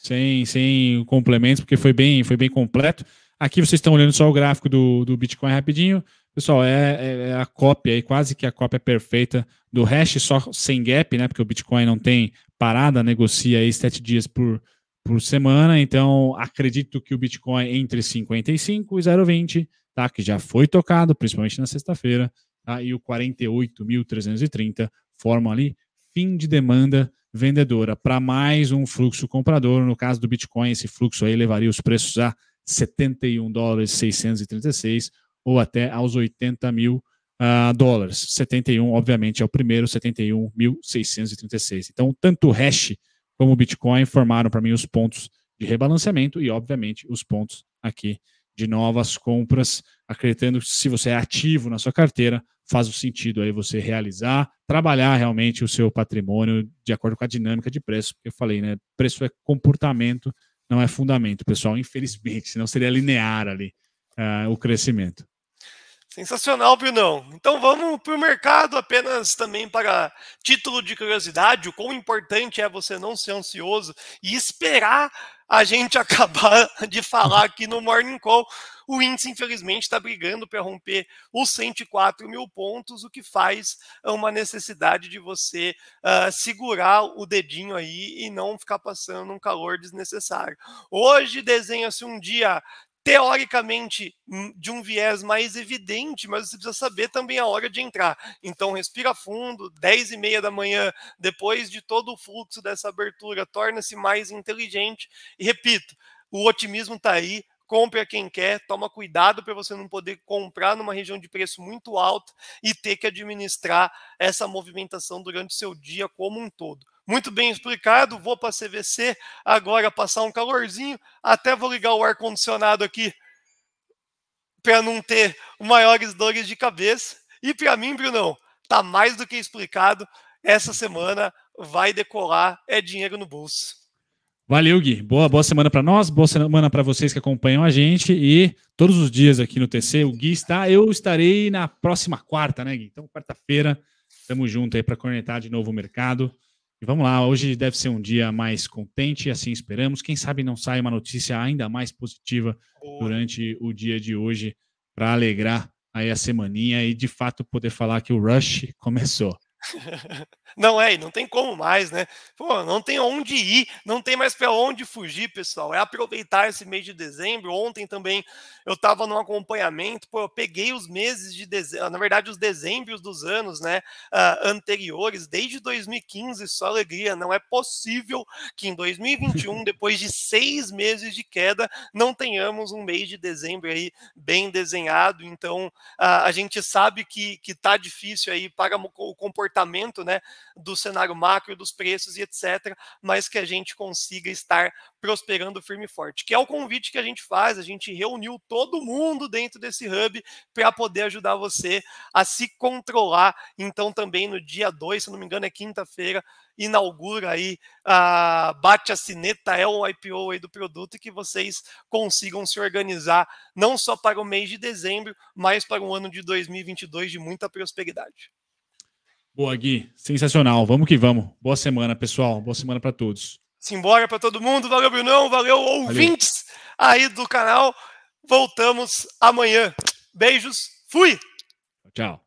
Speaker 2: Sem, sem complementos, porque foi bem, foi bem completo. Aqui vocês estão olhando só o gráfico do, do Bitcoin rapidinho. Pessoal, é, é, é a cópia, é quase que a cópia perfeita do hash, só sem gap, né? Porque o Bitcoin não tem parada, negocia aí sete dias por, por semana. Então, acredito que o Bitcoin entre 55 e 0,20, tá? Que já foi tocado, principalmente na sexta-feira, tá? E o 48.330 formam ali fim de demanda vendedora para mais um fluxo comprador. No caso do Bitcoin, esse fluxo aí levaria os preços a 71 dólares 636 ou até aos 80 mil uh, dólares. 71, obviamente, é o primeiro, 71.636. Então, tanto o hash como o Bitcoin formaram para mim os pontos de rebalanceamento e, obviamente, os pontos aqui de novas compras, acreditando que se você é ativo na sua carteira, faz o sentido aí você realizar, trabalhar realmente o seu patrimônio de acordo com a dinâmica de preço, porque eu falei, né? Preço é comportamento, não é fundamento, pessoal, infelizmente, (laughs) senão seria linear ali uh, o crescimento.
Speaker 1: Sensacional, Brunão. Então vamos para o mercado apenas também para título de curiosidade. O quão importante é você não ser ansioso e esperar a gente (laughs) acabar de falar aqui no Morning Call. O índice, infelizmente, está brigando para romper os 104 mil pontos, o que faz uma necessidade de você uh, segurar o dedinho aí e não ficar passando um calor desnecessário. Hoje desenha-se um dia teoricamente hum, de um viés mais evidente, mas você precisa saber também a hora de entrar. Então respira fundo, 10 e meia da manhã, depois de todo o fluxo dessa abertura, torna-se mais inteligente. E repito, o otimismo está aí, compre a quem quer, toma cuidado para você não poder comprar numa região de preço muito alto e ter que administrar essa movimentação durante o seu dia como um todo muito bem explicado. Vou para a CVC agora passar um calorzinho. Até vou ligar o ar-condicionado aqui para não ter maiores dores de cabeça. E para mim, Brunão, tá mais do que explicado. Essa semana vai decolar, é dinheiro no bolso.
Speaker 2: Valeu, Gui. Boa, boa semana para nós, boa semana para vocês que acompanham a gente e todos os dias aqui no TC. O Gui está, eu estarei na próxima quarta, né, Gui? Então, quarta-feira, estamos juntos aí para conectar de novo o mercado. E vamos lá, hoje deve ser um dia mais contente, assim esperamos. Quem sabe não sai uma notícia ainda mais positiva durante o dia de hoje para alegrar aí a semaninha e de fato poder falar que o Rush (laughs) começou.
Speaker 1: Não é, não tem como mais, né? Pô, não tem onde ir, não tem mais para onde fugir, pessoal. É aproveitar esse mês de dezembro. Ontem também eu estava num acompanhamento, pô, eu peguei os meses de dezembro, na verdade, os dezembros dos anos, né, uh, anteriores, desde 2015, só alegria. Não é possível que em 2021, (laughs) depois de seis meses de queda, não tenhamos um mês de dezembro aí bem desenhado. Então, uh, a gente sabe que, que tá difícil aí para o comportamento comportamento né, do cenário macro, dos preços e etc., mas que a gente consiga estar prosperando firme e forte, que é o convite que a gente faz, a gente reuniu todo mundo dentro desse hub para poder ajudar você a se controlar. Então, também no dia 2, se não me engano, é quinta-feira, inaugura aí, a bate a sineta, é o IPO aí do produto e que vocês consigam se organizar não só para o mês de dezembro, mas para um ano de 2022 de muita prosperidade.
Speaker 2: Boa, Gui. Sensacional. Vamos que vamos. Boa semana, pessoal. Boa semana para todos.
Speaker 1: Simbora para todo mundo. Valeu, Brunão. Valeu, ouvintes Valeu. aí do canal. Voltamos amanhã. Beijos. Fui.
Speaker 2: Tchau.